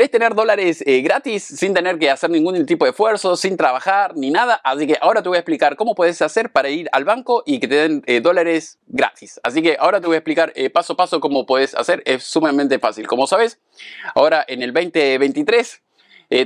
querés tener dólares eh, gratis sin tener que hacer ningún tipo de esfuerzo, sin trabajar ni nada. Así que ahora te voy a explicar cómo puedes hacer para ir al banco y que te den eh, dólares gratis. Así que ahora te voy a explicar eh, paso a paso cómo puedes hacer. Es sumamente fácil. Como sabes, ahora en el 2023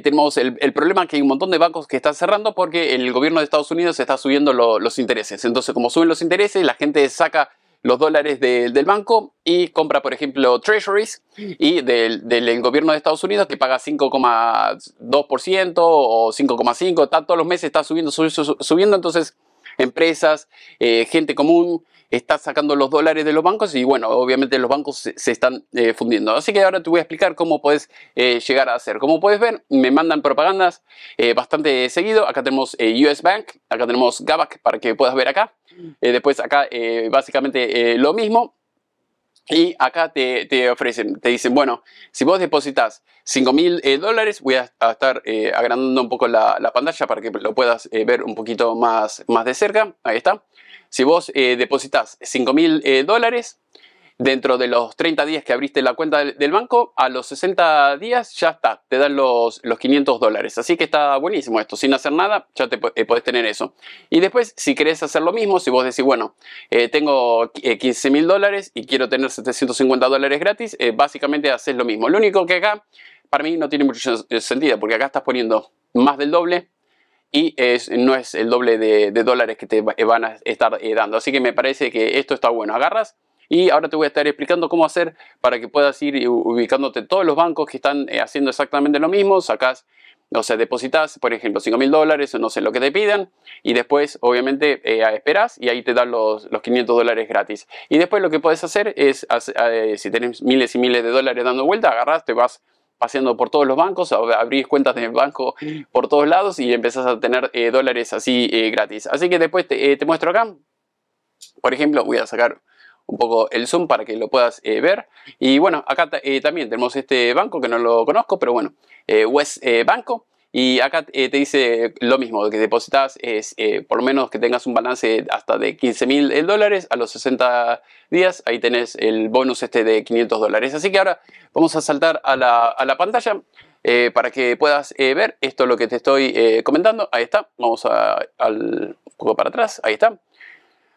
tenemos el, problema que hay un montón de bancos que están cerrando porque el gobierno de Estados Unidos está subiendo los intereses. Entonces, como suben los intereses, la gente saca los dólares del banco y compra, por ejemplo, treasuries y del, del gobierno de Estados Unidos que paga 5,2% o 5,5%, todos los meses está subiendo, subiendo, subiendo, entonces empresas, eh, gente común, está sacando los dólares de los bancos y bueno, obviamente los bancos se, están eh, fundiendo. Así que ahora te voy a explicar cómo puedes eh, llegar a hacer. Como puedes ver, me mandan propagandas bastante seguido. Acá tenemos US Bank, acá tenemos Gabac para que puedas ver acá. Mm. después acá básicamente lo mismo. Y acá te, ofrecen, te dicen, bueno, si vos depositas 5 mil eh, dólares, voy a, estar eh, agrandando un poco la, pantalla para que lo puedas eh, ver un poquito más, más de cerca. Ahí está. Si vos depositas 5 mil dólares, dentro de los 30 días que abriste la cuenta del, banco, a los 60 días ya está, te dan los, los 500 dólares. Así que está buenísimo esto, sin hacer nada ya te eh, podés tener eso. Y después, si querés hacer lo mismo, si vos decís, bueno, eh, tengo 15 eh, mil dólares y quiero tener 750 dólares gratis, básicamente haces lo mismo. Lo único que acá, para mí no tiene mucho sentido, porque acá estás poniendo más del doble y no es el doble de, dólares que te van a estar dando. Así que me parece que esto está bueno. Agarras y ahora te voy a estar explicando cómo hacer para que puedas ir ubicándote todos los bancos que están eh, haciendo exactamente lo mismo. Sacas, o sea, depositas, por ejemplo, 5 mil dólares o no sé lo que te pidan. Y después, obviamente, eh, esperas y ahí te dan los, los 500 dólares gratis. Y después lo que puedes hacer es, eh, si tenés miles y miles de dólares dando vuelta, agarras, te vas paseando por todos los bancos, abrís cuentas de banco por todos lados y empezás a tener eh, dólares así gratis. Así que después te muestro acá. Por ejemplo, voy a sacar un poco el zoom para que lo puedas eh, ver. Y bueno, acá eh, también tenemos este banco que no lo conozco, pero bueno, eh, West Banco. Y acá te dice lo mismo, que depositas es por lo menos que tengas un balance hasta de 15 mil dólares a los 60 días. Ahí tenés el bonus este de 500 dólares. Así que ahora vamos a saltar a la, pantalla para que puedas ver esto lo que te estoy comentando. Ahí está, vamos a, al, un poco para atrás, ahí está.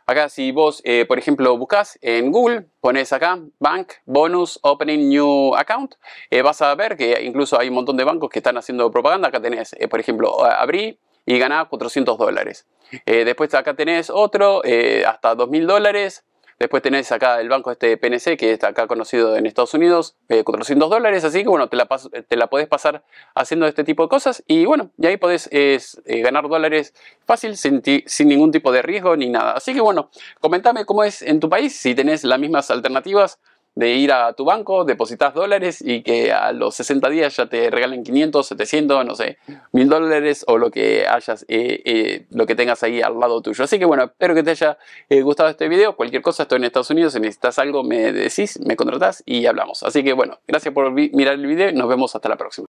Acá si vos, eh, por ejemplo, buscas en Google, pones acá Bank Bonus Opening New Account, eh, vas a ver que incluso hay un montón de bancos que están haciendo propaganda. Acá tenés, eh, por ejemplo, abrí y ganás 400 dólares. después acá tenés otro, hasta 2.000 dólares. Después tenés acá el banco este PNC, que está acá conocido en Estados Unidos, eh, 400 dólares, así que bueno, te la, eh, te la podés pasar haciendo este tipo de cosas y bueno, y ahí podés eh, ganar dólares fácil, sin, sin, ningún tipo de riesgo ni nada. Así que bueno, comentame cómo es en tu país, si tenés las mismas alternativas de ir a tu banco, depositas dólares y que a los 60 días ya te regalen 500, 700, no sé, 1000 dólares o lo que hayas, eh, eh, lo que tengas ahí al lado tuyo. Así que bueno, espero que te haya eh, gustado este video. Cualquier cosa, estoy en Estados Unidos, si necesitas algo me decís, me contratás y hablamos. Así que bueno, gracias por mirar el video y nos vemos hasta la próxima.